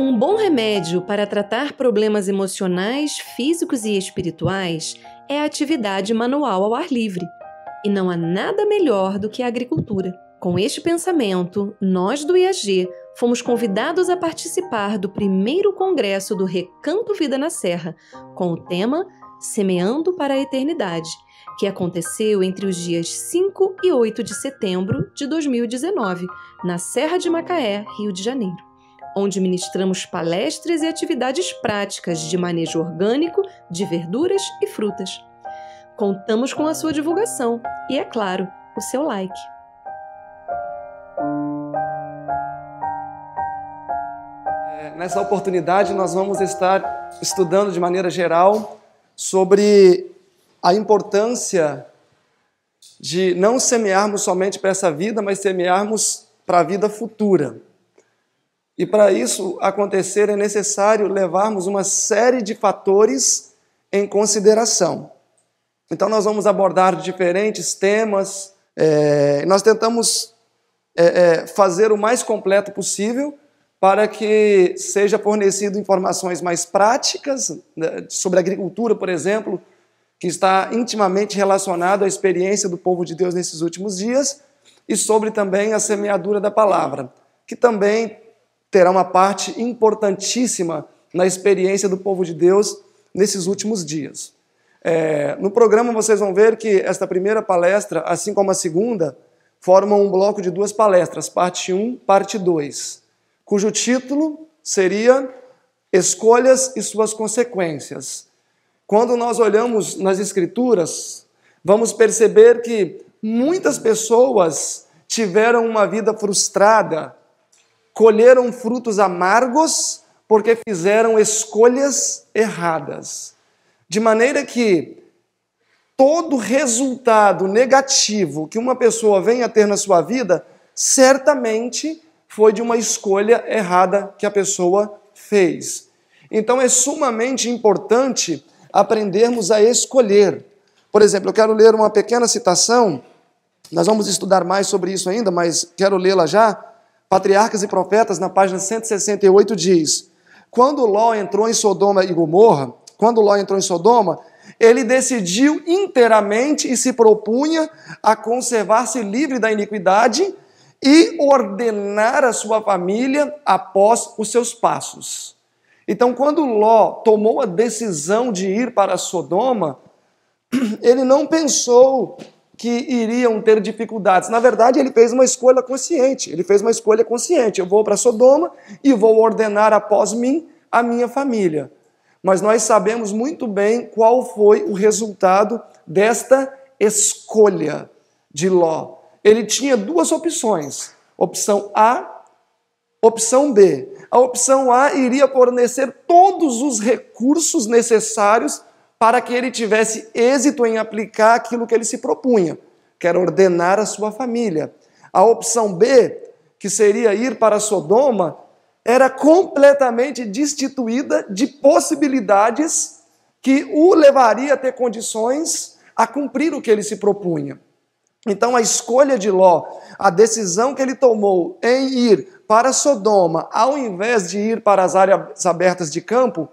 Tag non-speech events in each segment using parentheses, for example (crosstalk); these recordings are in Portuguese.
Um bom remédio para tratar problemas emocionais, físicos e espirituais é a atividade manual ao ar livre. E não há nada melhor do que a agricultura. Com este pensamento, nós do IAG fomos convidados a participar do primeiro congresso do Recanto Vida na Serra, com o tema Semeando para a Eternidade, que aconteceu entre os dias 5 e 8 de setembro de 2019, na Serra de Macaé, Rio de Janeiro onde ministramos palestras e atividades práticas de manejo orgânico de verduras e frutas. Contamos com a sua divulgação e, é claro, o seu like. É, nessa oportunidade, nós vamos estar estudando de maneira geral sobre a importância de não semearmos somente para essa vida, mas semearmos para a vida futura. E para isso acontecer é necessário levarmos uma série de fatores em consideração. Então, nós vamos abordar diferentes temas, é, nós tentamos é, é, fazer o mais completo possível para que seja fornecido informações mais práticas né, sobre agricultura, por exemplo, que está intimamente relacionado à experiência do povo de Deus nesses últimos dias, e sobre também a semeadura da palavra, que também terá uma parte importantíssima na experiência do povo de Deus nesses últimos dias. É, no programa vocês vão ver que esta primeira palestra, assim como a segunda, formam um bloco de duas palestras, parte 1, parte 2, cujo título seria Escolhas e suas consequências. Quando nós olhamos nas Escrituras, vamos perceber que muitas pessoas tiveram uma vida frustrada colheram frutos amargos porque fizeram escolhas erradas. De maneira que todo resultado negativo que uma pessoa venha a ter na sua vida, certamente foi de uma escolha errada que a pessoa fez. Então é sumamente importante aprendermos a escolher. Por exemplo, eu quero ler uma pequena citação, nós vamos estudar mais sobre isso ainda, mas quero lê-la já Patriarcas e Profetas, na página 168, diz: Quando Ló entrou em Sodoma e Gomorra, quando Ló entrou em Sodoma, ele decidiu inteiramente e se propunha a conservar-se livre da iniquidade e ordenar a sua família após os seus passos. Então, quando Ló tomou a decisão de ir para Sodoma, (clears throat) ele não pensou que iriam ter dificuldades. Na verdade, ele fez uma escolha consciente. Ele fez uma escolha consciente. Eu vou para Sodoma e vou ordenar após mim a minha família. Mas nós sabemos muito bem qual foi o resultado desta escolha de Ló. Ele tinha duas opções: opção A, opção B. A opção A iria fornecer todos os recursos necessários para que ele tivesse êxito em aplicar aquilo que ele se propunha, que era ordenar a sua família. A opção B, que seria ir para Sodoma, era completamente destituída de possibilidades que o levaria a ter condições a cumprir o que ele se propunha. Então, a escolha de Ló, a decisão que ele tomou em ir para Sodoma, ao invés de ir para as áreas abertas de campo,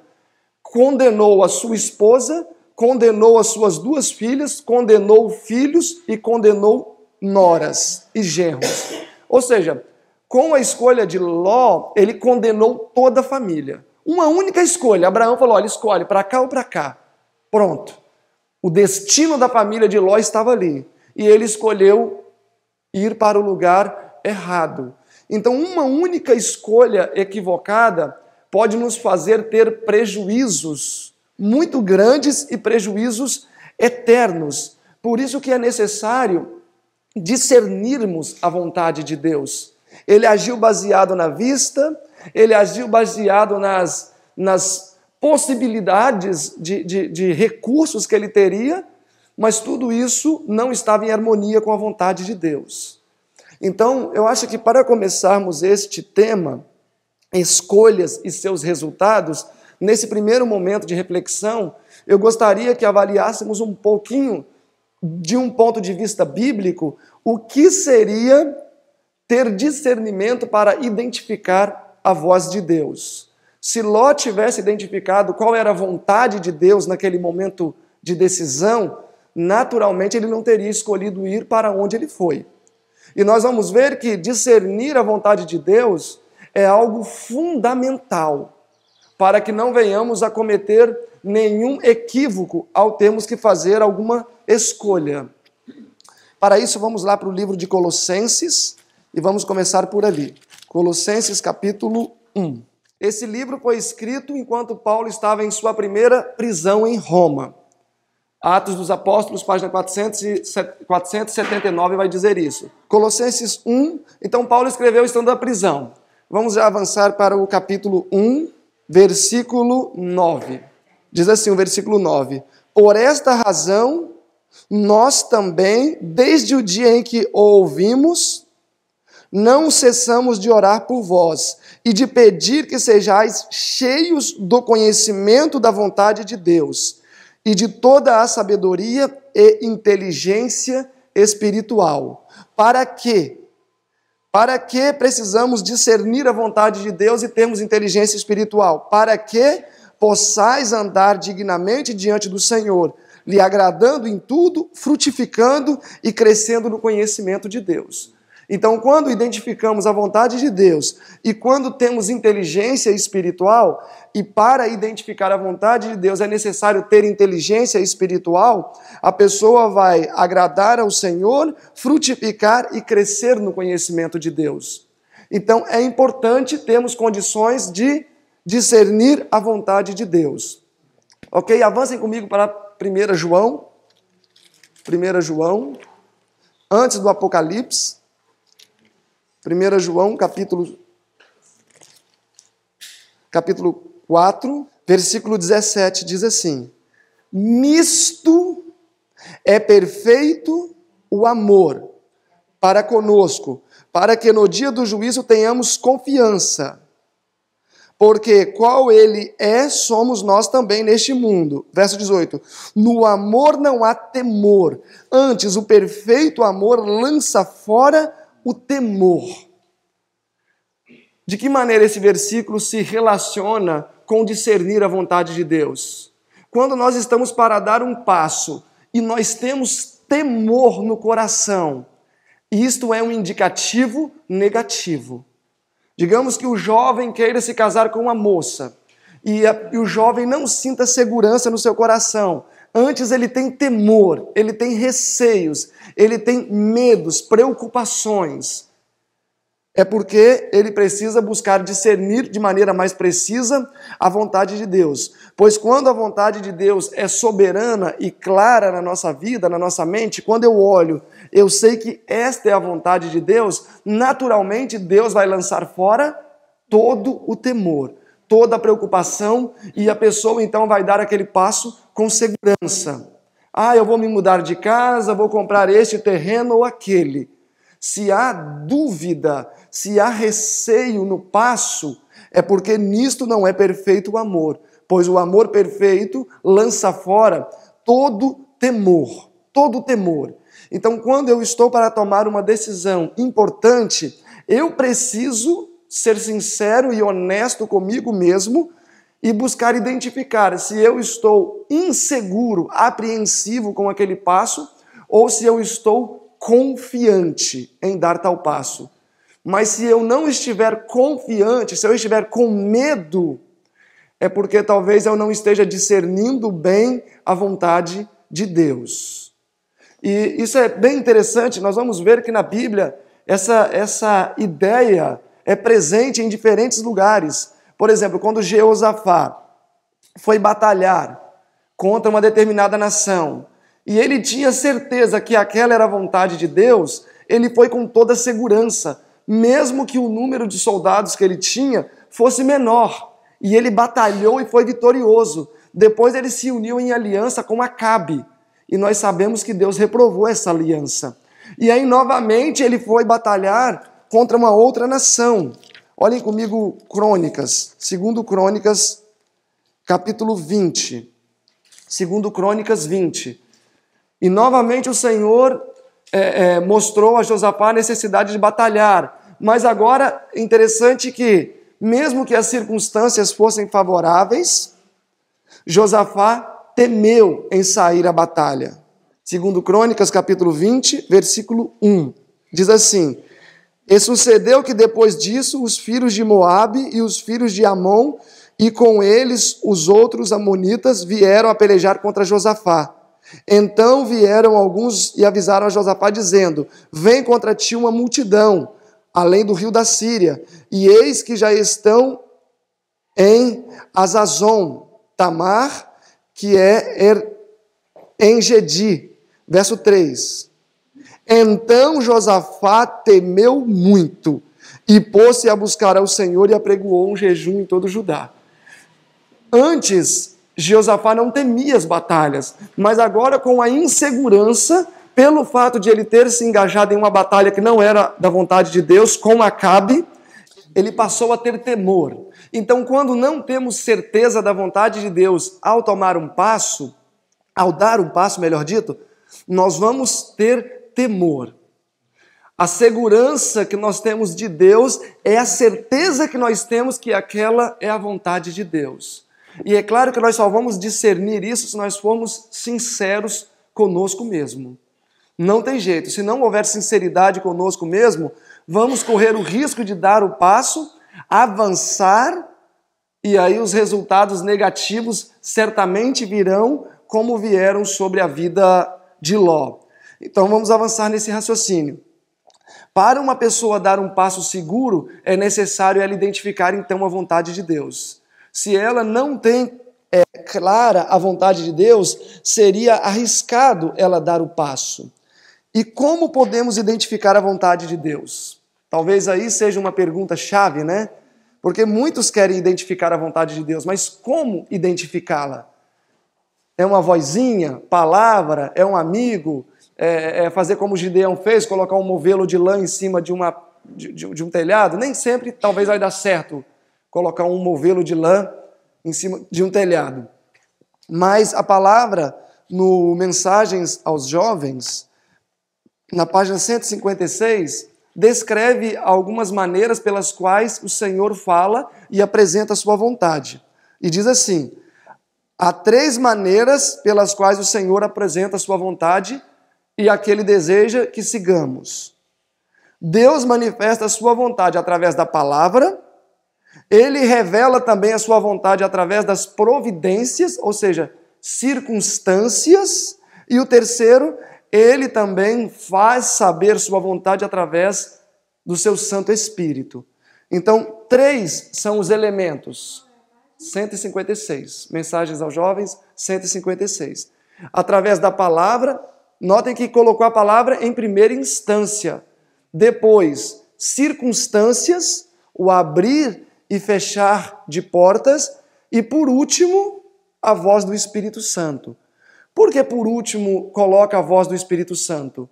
condenou a sua esposa, condenou as suas duas filhas, condenou filhos e condenou noras e genros. Ou seja, com a escolha de Ló, ele condenou toda a família. Uma única escolha. Abraão falou: olha, escolhe para cá ou para cá. Pronto. O destino da família de Ló estava ali. E ele escolheu ir para o lugar errado. Então, uma única escolha equivocada pode nos fazer ter prejuízos muito grandes e prejuízos eternos. Por isso que é necessário discernirmos a vontade de Deus. Ele agiu baseado na vista, ele agiu baseado nas, nas possibilidades de, de, de recursos que ele teria, mas tudo isso não estava em harmonia com a vontade de Deus. Então, eu acho que para começarmos este tema, escolhas e seus resultados, nesse primeiro momento de reflexão, eu gostaria que avaliássemos um pouquinho, de um ponto de vista bíblico, o que seria ter discernimento para identificar a voz de Deus. Se Ló tivesse identificado qual era a vontade de Deus naquele momento de decisão, naturalmente ele não teria escolhido ir para onde ele foi. E nós vamos ver que discernir a vontade de Deus é algo fundamental para que não venhamos a cometer nenhum equívoco ao termos que fazer alguma escolha. Para isso, vamos lá para o livro de Colossenses e vamos começar por ali. Colossenses capítulo 1. Esse livro foi escrito enquanto Paulo estava em sua primeira prisão em Roma. Atos dos Apóstolos, página 479, vai dizer isso. Colossenses 1, então Paulo escreveu estando na prisão. Vamos já avançar para o capítulo 1, versículo 9. Diz assim o versículo 9: Por esta razão, nós também, desde o dia em que o ouvimos, não cessamos de orar por vós e de pedir que sejais cheios do conhecimento da vontade de Deus e de toda a sabedoria e inteligência espiritual, para que, para que precisamos discernir a vontade de Deus e termos inteligência espiritual? Para que possais andar dignamente diante do Senhor, lhe agradando em tudo, frutificando e crescendo no conhecimento de Deus. Então, quando identificamos a vontade de Deus e quando temos inteligência espiritual, e para identificar a vontade de Deus é necessário ter inteligência espiritual, a pessoa vai agradar ao Senhor, frutificar e crescer no conhecimento de Deus. Então, é importante termos condições de discernir a vontade de Deus. Ok? Avancem comigo para 1 João. 1 João, antes do Apocalipse. 1 João, capítulo, capítulo 4, versículo 17, diz assim: Nisto é perfeito o amor para conosco, para que no dia do juízo tenhamos confiança. Porque qual ele é, somos nós também neste mundo. Verso 18: No amor não há temor, antes o perfeito amor lança fora o temor. De que maneira esse versículo se relaciona com discernir a vontade de Deus? Quando nós estamos para dar um passo e nós temos temor no coração, isto é um indicativo negativo. Digamos que o jovem queira se casar com uma moça e, a, e o jovem não sinta segurança no seu coração, Antes ele tem temor, ele tem receios, ele tem medos, preocupações. É porque ele precisa buscar discernir de maneira mais precisa a vontade de Deus. Pois quando a vontade de Deus é soberana e clara na nossa vida, na nossa mente, quando eu olho, eu sei que esta é a vontade de Deus, naturalmente Deus vai lançar fora todo o temor, toda a preocupação, e a pessoa então vai dar aquele passo com segurança. Ah, eu vou me mudar de casa, vou comprar este terreno ou aquele. Se há dúvida, se há receio no passo, é porque nisto não é perfeito o amor, pois o amor perfeito lança fora todo temor, todo temor. Então, quando eu estou para tomar uma decisão importante, eu preciso ser sincero e honesto comigo mesmo e buscar identificar se eu estou inseguro, apreensivo com aquele passo ou se eu estou confiante em dar tal passo. Mas se eu não estiver confiante, se eu estiver com medo, é porque talvez eu não esteja discernindo bem a vontade de Deus. E isso é bem interessante, nós vamos ver que na Bíblia essa, essa ideia é presente em diferentes lugares. Por exemplo, quando Jeosafá foi batalhar contra uma determinada nação e ele tinha certeza que aquela era a vontade de Deus, ele foi com toda segurança, mesmo que o número de soldados que ele tinha fosse menor. E ele batalhou e foi vitorioso. Depois ele se uniu em aliança com Acabe. E nós sabemos que Deus reprovou essa aliança. E aí, novamente, ele foi batalhar contra uma outra nação. Olhem comigo Crônicas, segundo Crônicas, capítulo 20. Segundo Crônicas 20. E novamente o Senhor é, é, mostrou a Josafá a necessidade de batalhar. Mas agora, interessante que, mesmo que as circunstâncias fossem favoráveis, Josafá temeu em sair à batalha. Segundo Crônicas, capítulo 20, versículo 1, diz assim: e sucedeu que depois disso os filhos de Moabe e os filhos de Amon e com eles os outros amonitas vieram a pelejar contra Josafá. Então vieram alguns e avisaram a Josafá dizendo: Vem contra ti uma multidão além do rio da Síria, e eis que já estão em Azazon, Tamar, que é er-, em Gedi. Verso 3. Então Josafá temeu muito e pôs-se a buscar ao Senhor e apregoou um jejum em todo Judá. Antes, Josafá não temia as batalhas, mas agora, com a insegurança, pelo fato de ele ter se engajado em uma batalha que não era da vontade de Deus, com Acabe, ele passou a ter temor. Então, quando não temos certeza da vontade de Deus ao tomar um passo, ao dar um passo, melhor dito, nós vamos ter temor. A segurança que nós temos de Deus é a certeza que nós temos que aquela é a vontade de Deus. E é claro que nós só vamos discernir isso se nós formos sinceros conosco mesmo. Não tem jeito, se não houver sinceridade conosco mesmo, vamos correr o risco de dar o passo, avançar e aí os resultados negativos certamente virão como vieram sobre a vida de Ló. Então vamos avançar nesse raciocínio. Para uma pessoa dar um passo seguro, é necessário ela identificar então a vontade de Deus. Se ela não tem é, clara a vontade de Deus, seria arriscado ela dar o passo. E como podemos identificar a vontade de Deus? Talvez aí seja uma pergunta chave, né? Porque muitos querem identificar a vontade de Deus, mas como identificá-la? É uma vozinha? Palavra? É um amigo? é, é, fazer como o Gideão fez, colocar um movelo de lã em cima de, uma, de, de, um telhado, nem sempre talvez vai dar certo colocar um movelo de lã em cima de um telhado. Mas a palavra no Mensagens aos Jovens, na página 156, descreve algumas maneiras pelas quais o Senhor fala e apresenta a sua vontade. E diz assim: há três maneiras pelas quais o Senhor apresenta a sua vontade e a que Ele deseja que sigamos. Deus manifesta a sua vontade através da palavra, ele revela também a sua vontade através das providências, ou seja, circunstâncias, e o terceiro, ele também faz saber sua vontade através do seu Santo Espírito. Então, três são os elementos. 156. Mensagens aos jovens, 156. Através da palavra, Notem que colocou a palavra em primeira instância. Depois, circunstâncias, o abrir e fechar de portas. E por último, a voz do Espírito Santo. Por que por último coloca a voz do Espírito Santo?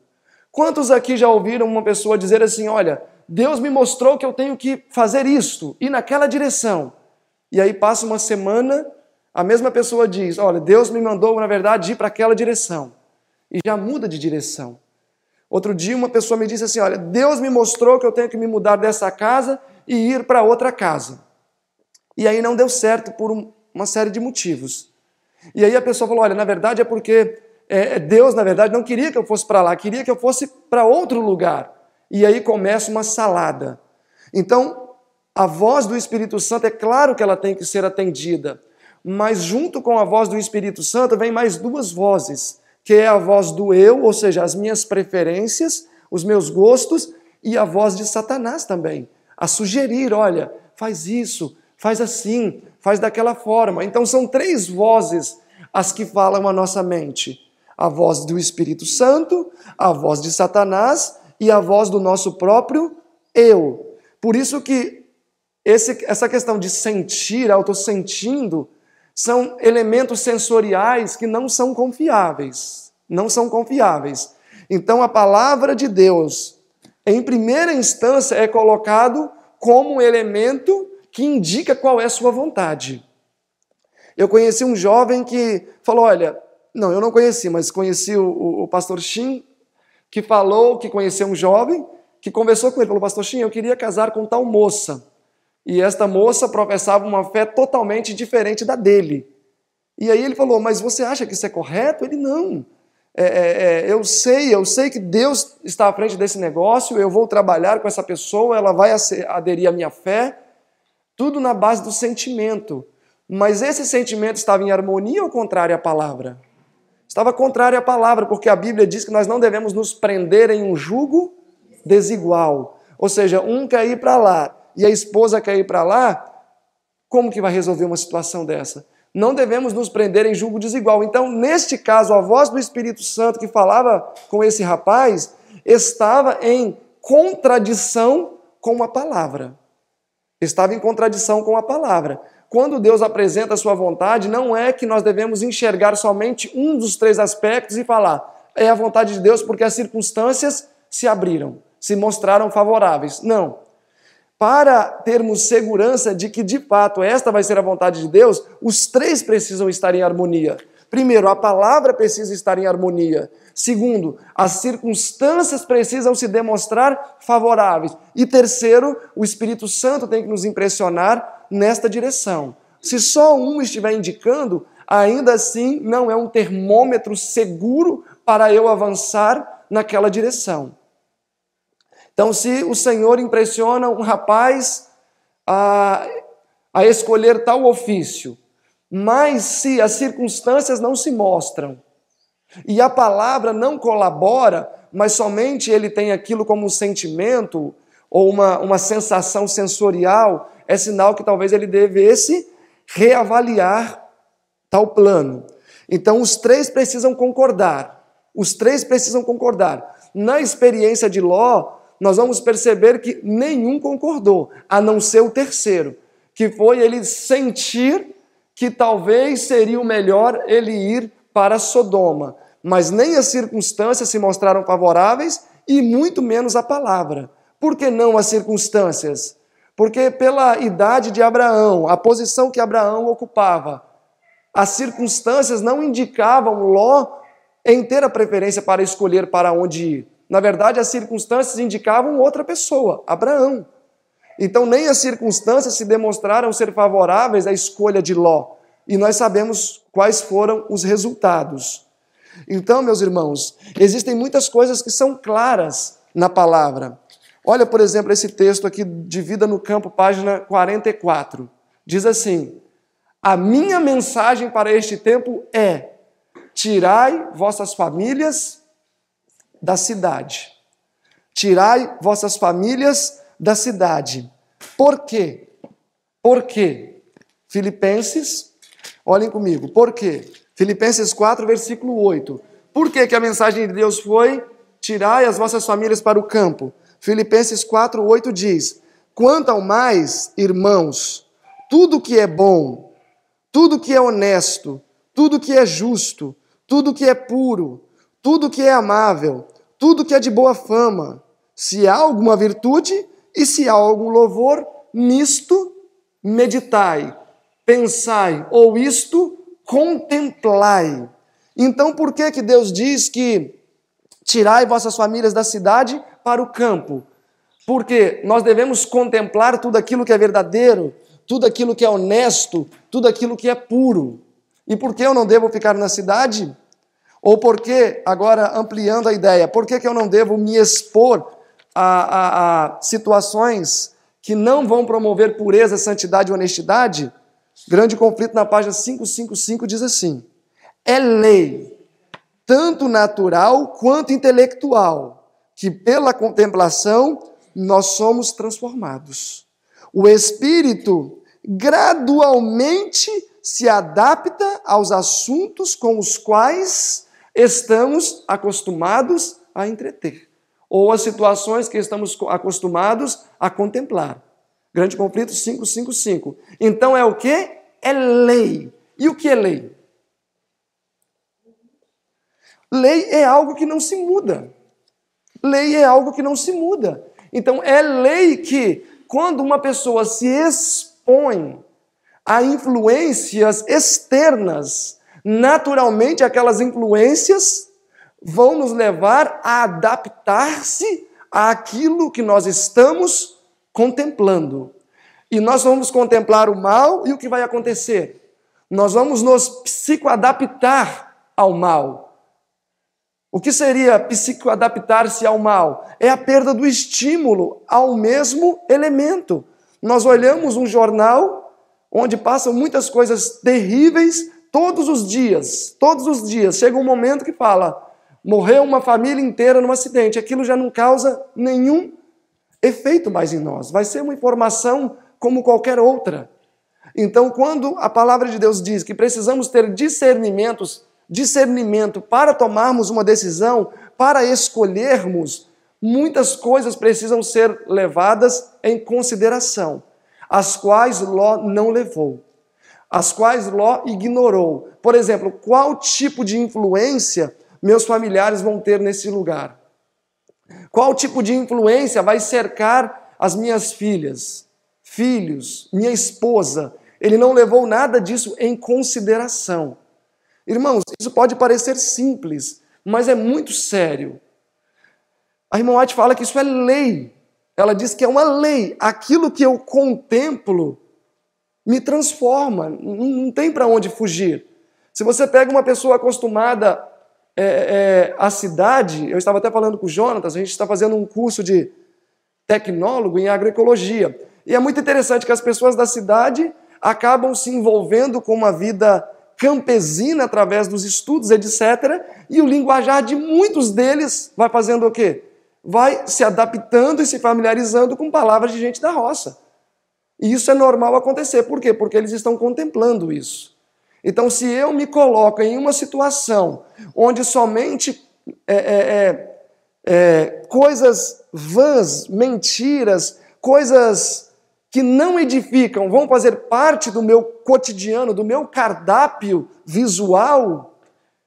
Quantos aqui já ouviram uma pessoa dizer assim: olha, Deus me mostrou que eu tenho que fazer isto, ir naquela direção. E aí passa uma semana, a mesma pessoa diz: olha, Deus me mandou, na verdade, ir para aquela direção e já muda de direção. Outro dia, uma pessoa me disse assim: Olha, Deus me mostrou que eu tenho que me mudar dessa casa e ir para outra casa. E aí não deu certo por um, uma série de motivos. E aí a pessoa falou: Olha, na verdade é porque é, é Deus, na verdade, não queria que eu fosse para lá, queria que eu fosse para outro lugar. E aí começa uma salada. Então, a voz do Espírito Santo, é claro que ela tem que ser atendida, mas junto com a voz do Espírito Santo vem mais duas vozes que é a voz do eu, ou seja, as minhas preferências, os meus gostos, e a voz de Satanás também, a sugerir: olha, faz isso, faz assim, faz daquela forma. Então são três vozes as que falam a nossa mente: a voz do Espírito Santo, a voz de Satanás e a voz do nosso próprio eu. Por isso que esse, essa questão de sentir, auto eu estou sentindo, são elementos sensoriais que não são confiáveis. Não são confiáveis. Então a palavra de Deus, em primeira instância, é colocado como um elemento que indica qual é a sua vontade. Eu conheci um jovem que falou: olha, não, eu não conheci, mas conheci o, o, o pastor Shin, que falou que conheceu um jovem, que conversou com ele, falou, pastor Shin, eu queria casar com tal moça. E esta moça professava uma fé totalmente diferente da dele. E aí ele falou: Mas você acha que isso é correto? Ele não. É, é, é, eu sei, eu sei que Deus está à frente desse negócio, eu vou trabalhar com essa pessoa, ela vai aderir à minha fé. Tudo na base do sentimento. Mas esse sentimento estava em harmonia ou contrário à palavra? Estava contrário à palavra, porque a Bíblia diz que nós não devemos nos prender em um jugo desigual. Ou seja, um quer ir para lá, e a esposa quer ir para lá, como que vai resolver uma situação dessa? Não devemos nos prender em julgo desigual. Então, neste caso, a voz do Espírito Santo que falava com esse rapaz estava em contradição com a palavra. Estava em contradição com a palavra. Quando Deus apresenta a sua vontade, não é que nós devemos enxergar somente um dos três aspectos e falar, é a vontade de Deus porque as circunstâncias se abriram, se mostraram favoráveis. Não. Para termos segurança de que de fato esta vai ser a vontade de Deus, os três precisam estar em harmonia. Primeiro, a palavra precisa estar em harmonia. Segundo, as circunstâncias precisam se demonstrar favoráveis. E terceiro, o Espírito Santo tem que nos impressionar nesta direção. Se só um estiver indicando, ainda assim não é um termômetro seguro para eu avançar naquela direção. Então, se o Senhor impressiona um rapaz a, a escolher tal ofício, mas se as circunstâncias não se mostram e a palavra não colabora, mas somente ele tem aquilo como um sentimento ou uma, uma sensação sensorial, é sinal que talvez ele devesse reavaliar tal plano. Então, os três precisam concordar. Os três precisam concordar. Na experiência de Ló, nós vamos perceber que nenhum concordou, a não ser o terceiro, que foi ele sentir que talvez seria o melhor ele ir para Sodoma. Mas nem as circunstâncias se mostraram favoráveis e muito menos a palavra. Por que não as circunstâncias? Porque, pela idade de Abraão, a posição que Abraão ocupava, as circunstâncias não indicavam Ló em ter a preferência para escolher para onde ir. Na verdade, as circunstâncias indicavam outra pessoa, Abraão. Então, nem as circunstâncias se demonstraram ser favoráveis à escolha de Ló. E nós sabemos quais foram os resultados. Então, meus irmãos, existem muitas coisas que são claras na palavra. Olha, por exemplo, esse texto aqui de Vida no Campo, página 44. Diz assim: A minha mensagem para este tempo é: tirai vossas famílias da cidade. Tirai vossas famílias da cidade. Por quê? Por quê? Filipenses, olhem comigo, por quê? Filipenses 4, versículo 8. Por que, que a mensagem de Deus foi: tirai as vossas famílias para o campo? Filipenses 4, 8 diz: Quanto ao mais, irmãos, tudo que é bom, tudo que é honesto, tudo que é justo, tudo que é puro, tudo que é amável, tudo que é de boa fama, se há alguma virtude e se há algum louvor, nisto meditai, pensai, ou isto contemplai. Então, por que que Deus diz que tirai vossas famílias da cidade para o campo? Porque nós devemos contemplar tudo aquilo que é verdadeiro, tudo aquilo que é honesto, tudo aquilo que é puro. E por que eu não devo ficar na cidade? Ou por que, agora ampliando a ideia, por que, que eu não devo me expor a, a, a situações que não vão promover pureza, santidade e honestidade? Grande conflito na página 555 diz assim: é lei, tanto natural quanto intelectual, que pela contemplação nós somos transformados. O espírito gradualmente se adapta aos assuntos com os quais estamos acostumados a entreter, ou as situações que estamos acostumados a contemplar. Grande conflito 555. Então é o que? É lei. E o que é lei? Lei é algo que não se muda. Lei é algo que não se muda. Então é lei que quando uma pessoa se expõe a influências externas, naturalmente aquelas influências vão nos levar a adaptar-se àquilo que nós estamos contemplando. E nós vamos contemplar o mal e o que vai acontecer? Nós vamos nos psicoadaptar ao mal. O que seria psicoadaptar-se ao mal? É a perda do estímulo ao mesmo elemento. Nós olhamos um jornal onde passam muitas coisas terríveis Todos os dias, todos os dias, chega um momento que fala: morreu uma família inteira num acidente. Aquilo já não causa nenhum efeito mais em nós. Vai ser uma informação como qualquer outra. Então, quando a palavra de Deus diz que precisamos ter discernimentos, discernimento para tomarmos uma decisão, para escolhermos, muitas coisas precisam ser levadas em consideração, as quais Ló não levou as quais Ló ignorou. Por exemplo, qual tipo de influência meus familiares vão ter nesse lugar? Qual tipo de influência vai cercar as minhas filhas, filhos, minha esposa? Ele não levou nada disso em consideração. Irmãos, isso pode parecer simples, mas é muito sério. A irmã White fala que isso é lei. Ela diz que é uma lei. Aquilo que eu contemplo me transforma, não tem para onde fugir. Se você pega uma pessoa acostumada é, é, à cidade, eu estava até falando com o Jonatas, a gente está fazendo um curso de tecnólogo em agroecologia. E é muito interessante que as pessoas da cidade acabam se envolvendo com uma vida campesina através dos estudos, etc. E o linguajar de muitos deles vai fazendo o quê? Vai se adaptando e se familiarizando com palavras de gente da roça. E isso é normal acontecer. Por quê? Porque eles estão contemplando isso. Então, se eu me coloco em uma situação onde somente é, é, é, é, coisas vãs, mentiras, coisas que não edificam vão fazer parte do meu cotidiano, do meu cardápio visual,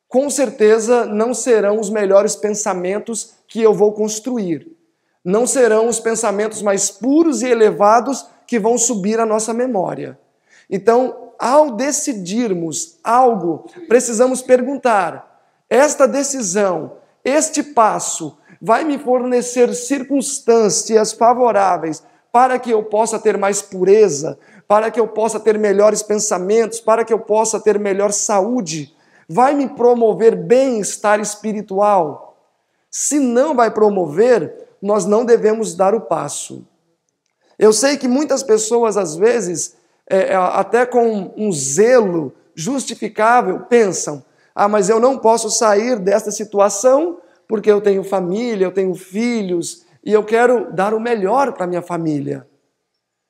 com certeza não serão os melhores pensamentos que eu vou construir. Não serão os pensamentos mais puros e elevados que vão subir à nossa memória. Então, ao decidirmos algo, precisamos perguntar: esta decisão, este passo, vai me fornecer circunstâncias favoráveis para que eu possa ter mais pureza, para que eu possa ter melhores pensamentos, para que eu possa ter melhor saúde? Vai me promover bem-estar espiritual? Se não vai promover, nós não devemos dar o passo. Eu sei que muitas pessoas, às vezes, é, é até com um zelo justificável, pensam: ah, mas eu não posso sair desta situação porque eu tenho família, eu tenho filhos e eu quero dar o melhor para minha família.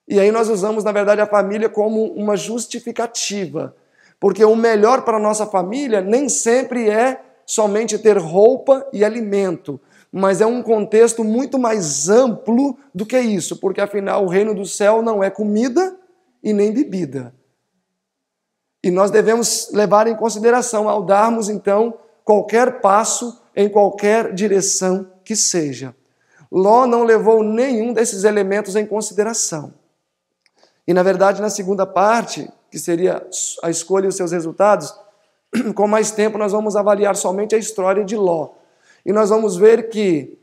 E aí nós usamos, na verdade, a família como uma justificativa, porque o melhor para a nossa família nem sempre é somente ter roupa e alimento, mas é um contexto muito mais amplo do que isso, porque afinal o reino do céu não é comida e nem bebida. E nós devemos levar em consideração ao darmos então qualquer passo em qualquer direção que seja. Ló não levou nenhum desses elementos em consideração. E na verdade, na segunda parte, que seria a escolha e os seus resultados, (clears throat) com mais tempo nós vamos avaliar somente a história de Ló. E nós vamos ver que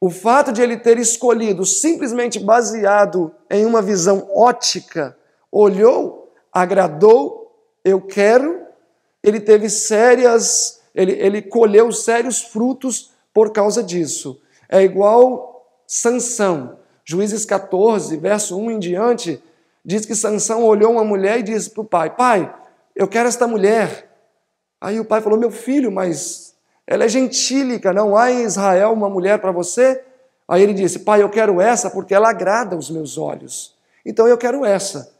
o fato de ele ter escolhido, simplesmente baseado em uma visão ótica, olhou, agradou, eu quero, ele teve sérias, ele, ele colheu sérios frutos por causa disso. É igual Sansão, Juízes 14, verso 1 em diante, diz que Sansão olhou uma mulher e disse para o pai, pai, eu quero esta mulher. Aí o pai falou, meu filho, mas ela é gentílica, não há em Israel uma mulher para você? Aí ele disse: Pai, eu quero essa porque ela agrada os meus olhos. Então eu quero essa.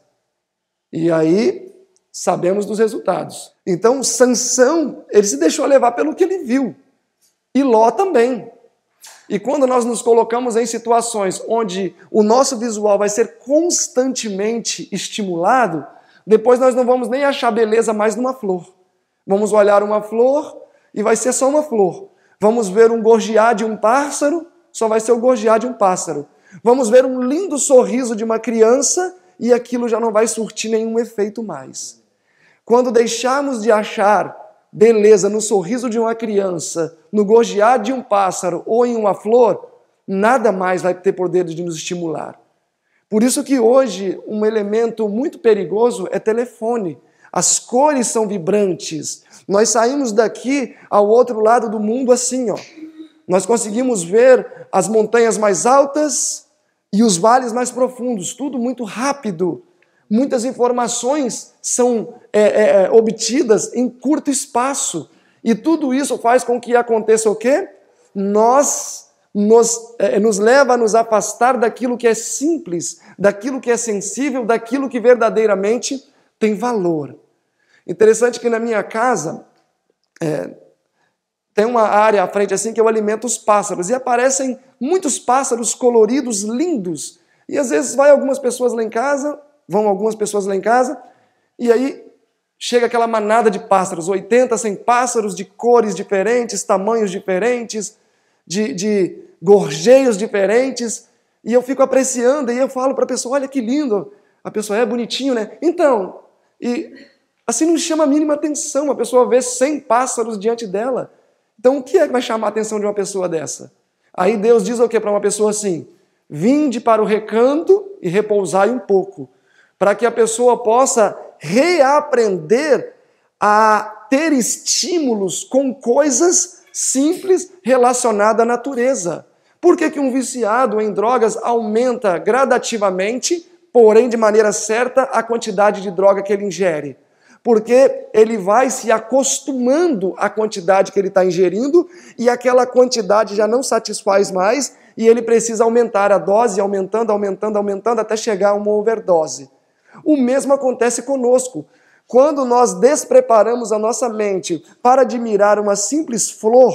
E aí sabemos dos resultados. Então Sansão, ele se deixou levar pelo que ele viu. E Ló também. E quando nós nos colocamos em situações onde o nosso visual vai ser constantemente estimulado, depois nós não vamos nem achar beleza mais numa flor. Vamos olhar uma flor e vai ser só uma flor. Vamos ver um gorjear de um pássaro, só vai ser o gorjear de um pássaro. Vamos ver um lindo sorriso de uma criança e aquilo já não vai surtir nenhum efeito mais. Quando deixarmos de achar beleza no sorriso de uma criança, no gorjear de um pássaro ou em uma flor, nada mais vai ter poder de nos estimular. Por isso que hoje um elemento muito perigoso é telefone as cores são vibrantes. Nós saímos daqui ao outro lado do mundo assim, ó. Nós conseguimos ver as montanhas mais altas e os vales mais profundos, tudo muito rápido. Muitas informações são é, é, é obtidas em curto espaço. E tudo isso faz com que aconteça o quê? Nós nos, é, nos leva a nos afastar daquilo que é simples, daquilo que é sensível, daquilo que verdadeiramente tem valor. Interessante que na minha casa é, tem uma área à frente assim que eu alimento os pássaros e aparecem muitos pássaros coloridos, lindos. E às vezes vai algumas pessoas lá em casa, vão algumas pessoas lá em casa, e aí chega aquela manada de pássaros, 80, 100 pássaros de cores diferentes, tamanhos diferentes, de, de gorjeios diferentes, e eu fico apreciando e eu falo para a pessoa: olha que lindo, a pessoa é bonitinho, né? Então, e assim não chama a mínima atenção. A pessoa vê 100 pássaros diante dela. Então o que é que vai chamar a atenção de uma pessoa dessa? Aí Deus diz o que para uma pessoa assim? Vinde para o recanto e repousai um pouco, para que a pessoa possa reaprender a ter estímulos com coisas simples relacionadas à natureza. Por que, que um viciado em drogas aumenta gradativamente porém de maneira certa, a quantidade de droga que ele ingere. Porque ele vai se acostumando à quantidade que ele está ingerindo e aquela quantidade já não satisfaz mais e ele precisa aumentar a dose, aumentando, aumentando, aumentando até chegar a uma overdose. O mesmo acontece conosco. Quando nós despreparamos a nossa mente para admirar uma simples flor,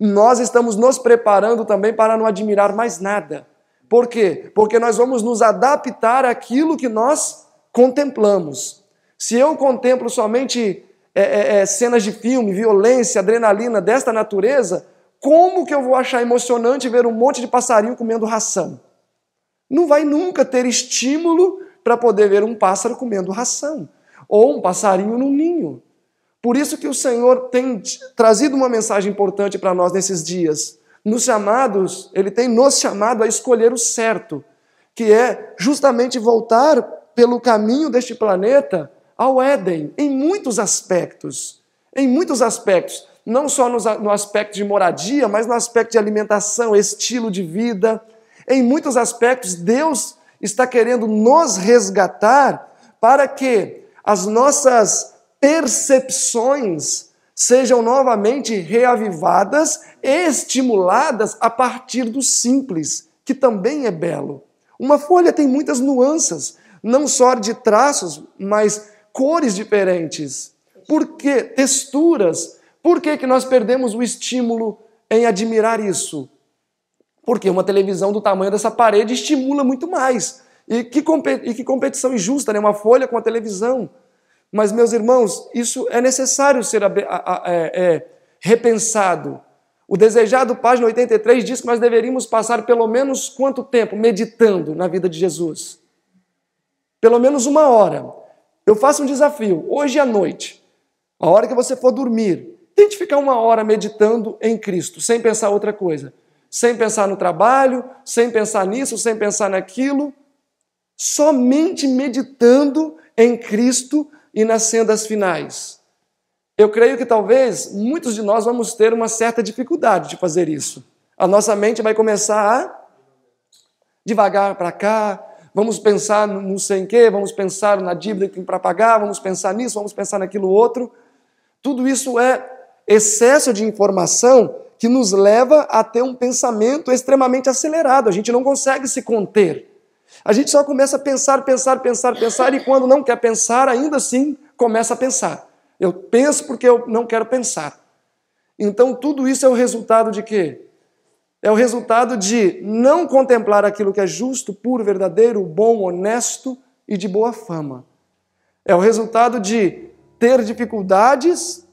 nós estamos nos preparando também para não admirar mais nada. Por quê? Porque nós vamos nos adaptar àquilo que nós contemplamos. Se eu contemplo somente é, é, é, cenas de filme, violência, adrenalina desta natureza, como que eu vou achar emocionante ver um monte de passarinho comendo ração? Não vai nunca ter estímulo para poder ver um pássaro comendo ração ou um passarinho no ninho. Por isso que o Senhor tem trazido uma mensagem importante para nós nesses dias nos chamados, ele tem nos chamado a escolher o certo, que é justamente voltar pelo caminho deste planeta ao Éden, em muitos aspectos. Em muitos aspectos. Não só no aspecto de moradia, mas no aspecto de alimentação, estilo de vida. Em muitos aspectos, Deus está querendo nos resgatar para que as nossas percepções sejam novamente reavivadas e estimuladas a partir do simples, que também é belo. Uma folha tem muitas nuances, não só de traços, mas cores diferentes. Por que? Texturas. Por que, que nós perdemos o estímulo em admirar isso? Porque uma televisão do tamanho dessa parede estimula muito mais. E que, competição injusta, né? Uma folha com a televisão. Mas, meus irmãos, isso é necessário ser a, a, a, é, é, repensado. O desejado, página 83, diz que nós deveríamos passar pelo menos quanto tempo meditando na vida de Jesus? Pelo menos uma hora. Eu faço um desafio, hoje à noite, a hora que você for dormir, tente ficar uma hora meditando em Cristo, sem pensar outra coisa. Sem pensar no trabalho, sem pensar nisso, sem pensar naquilo. Somente meditando em Cristo e nas sendas finais. Eu creio que talvez muitos de nós vamos ter uma certa dificuldade de fazer isso. A nossa mente vai começar a devagar para cá, vamos pensar no sem quê, vamos pensar na dívida que tem para pagar, vamos pensar nisso, vamos pensar naquilo outro. Tudo isso é excesso de informação que nos leva a ter um pensamento extremamente acelerado. A gente não consegue se conter. A gente só começa a pensar, pensar, pensar, pensar, e quando não quer pensar, ainda assim começa a pensar. Eu penso porque eu não quero pensar. Então tudo isso é o resultado de quê? É o resultado de não contemplar aquilo que é justo, puro, verdadeiro, bom, honesto e de boa fama. É o resultado de ter dificuldades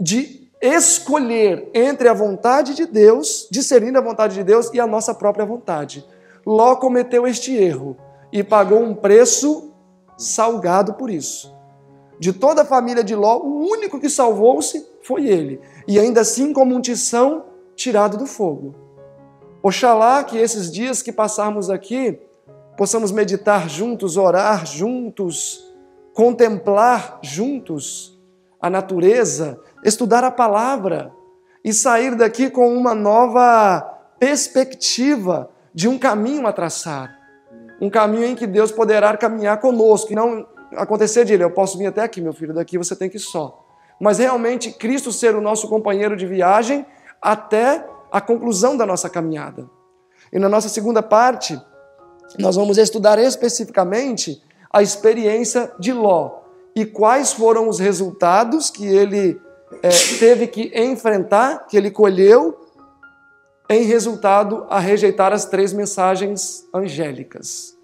de escolher entre a vontade de Deus, discernir a vontade de Deus e a nossa própria vontade. Ló cometeu este erro e pagou um preço salgado por isso. De toda a família de Ló, o único que salvou-se foi ele, e ainda assim como um tição tirado do fogo. Oxalá que esses dias que passarmos aqui possamos meditar juntos, orar juntos, contemplar juntos a natureza, estudar a palavra e sair daqui com uma nova perspectiva de um caminho a traçar. Um caminho em que Deus poderá caminhar conosco. E não acontecer de ele, eu posso vir até aqui, meu filho, daqui você tem que ir só. Mas realmente Cristo ser o nosso companheiro de viagem até a conclusão da nossa caminhada. E na nossa segunda parte, nós vamos estudar especificamente a experiência de Ló e quais foram os resultados que ele é, teve que enfrentar, que ele colheu em resultado a rejeitar as três mensagens angélicas.